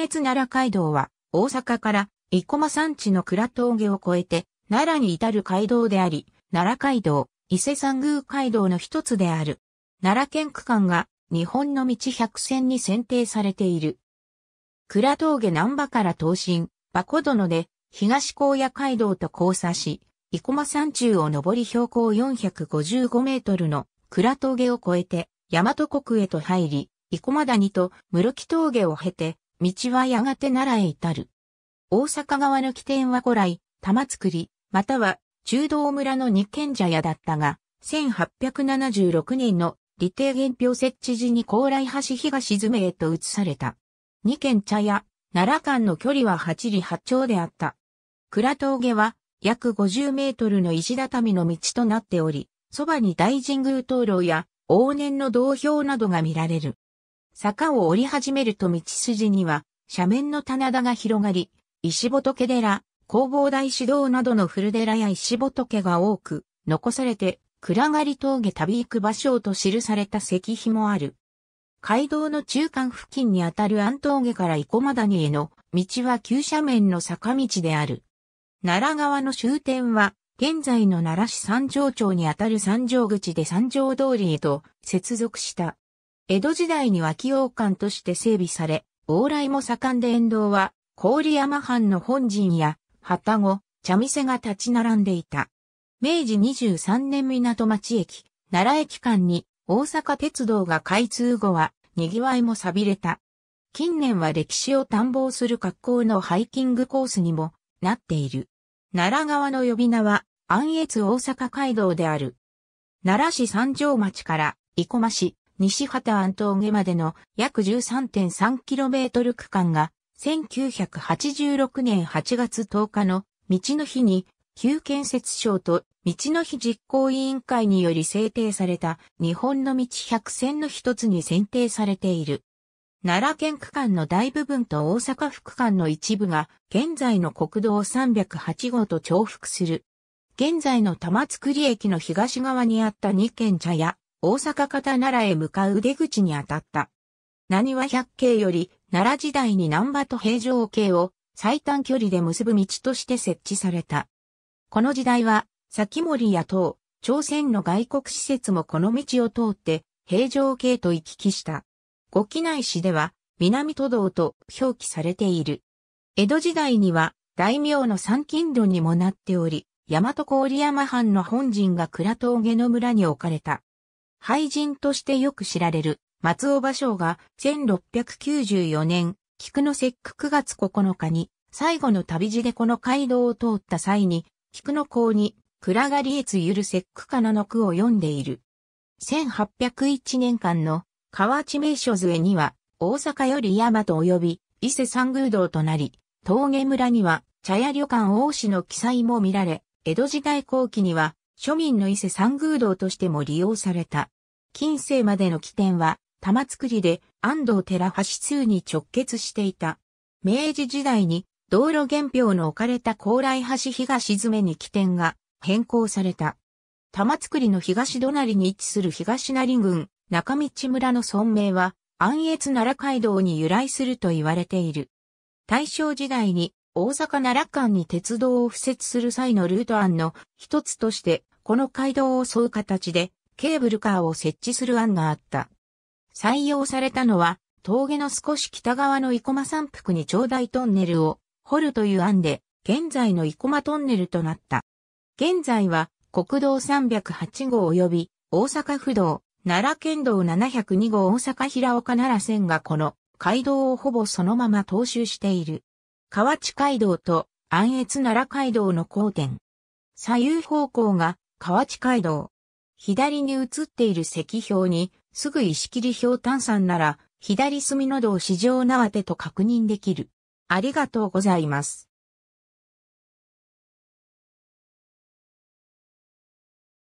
越奈良街道は、大阪から生駒山地の倉峠を越えて、奈良に至る街道であり、奈良街道、伊勢山宮街道の一つである。奈良県区間が日本の道百選に選定されている。倉峠南波から東進、馬古殿で東高野街道と交差し、生駒山中を上り標高455メートルの倉峠を越えて、大和国へと入り、生駒谷と室木峠を経て、道はやがて奈良へ至る。大阪側の起点は古来、玉造り、または中道村の二軒茶屋だったが、1876年の李定原表設置時に高麗橋東詰へと移された。二軒茶屋、奈良間の距離は八里八丁であった。倉峠は約50メートルの石畳の道となっており、そばに大神宮灯籠や往年の道標などが見られる。坂を降り始めると道筋には、斜面の棚田が広がり、石仏寺、弘法大師堂などの古寺や石仏が多く、残されて、暗がり峠旅行く場所と記された石碑もある。街道の中間付近にあたる安峠から生駒谷への道は急斜面の坂道である。奈良川の終点は、現在の奈良市三条町にあたる三条口で三条通りへと接続した。江戸時代に脇王館として整備され、往来も盛んで沿道は、郡山藩の本陣や、旗子、茶店が立ち並んでいた。明治23年港町駅、奈良駅間に大阪鉄道が開通後は、賑わいも錆びれた。近年は歴史を探訪する格好のハイキングコースにもなっている。奈良川の呼び名は、安越大阪街道である。奈良市三条町から生駒市、西畑安峠までの約 13.3km 区間が、1986年8月10日の道の日に、旧建設省と道の日実行委員会により制定された日本の道百選の一つに選定されている。奈良県区間の大部分と大阪府区間の一部が現在の国道308号と重複する。現在の玉造駅の東側にあった2軒茶屋、大阪方奈良へ向かう出口に当たった。何は百景より、奈良時代に南波と平城景を最短距離で結ぶ道として設置された。この時代は、先森や等、朝鮮の外国施設もこの道を通って、平城景と行き来した。五機内市では、南都道と表記されている。江戸時代には、大名の参勤路にもなっており、大和郡山藩の本陣が倉峠の村に置かれた。廃人としてよく知られる松尾芭蕉が1694年、菊の節句9月9日に最後の旅路でこの街道を通った際に、菊の甲に、暗がりえつゆる節句かなの句を読んでいる。1801年間の河内名所杖には、大阪より山と及び伊勢三宮道となり、峠村には茶屋旅館大志の記載も見られ、江戸時代後期には庶民の伊勢三宮道としても利用された。近世までの起点は、玉造りで安藤寺橋通に直結していた。明治時代に道路原表の置かれた高麗橋東詰めに起点が変更された。玉造りの東隣に位置する東成郡中道村の村名は安越奈良街道に由来すると言われている。大正時代に大阪奈良間に鉄道を敷設する際のルート案の一つとしてこの街道を沿う形でケーブルカーを設置する案があった。採用されたのは、峠の少し北側の生駒山腹に長大トンネルを掘るという案で、現在の生駒トンネルとなった。現在は国道308号及び大阪府道、奈良県道702号大阪平岡奈良線がこの街道をほぼそのまま踏襲している。河内街道と安越奈良街道の交点。左右方向が河内街道。左に映っている石標に、すぐ石切標炭酸なら、左隅の道市場縄手と確認できる。ありがとうございます。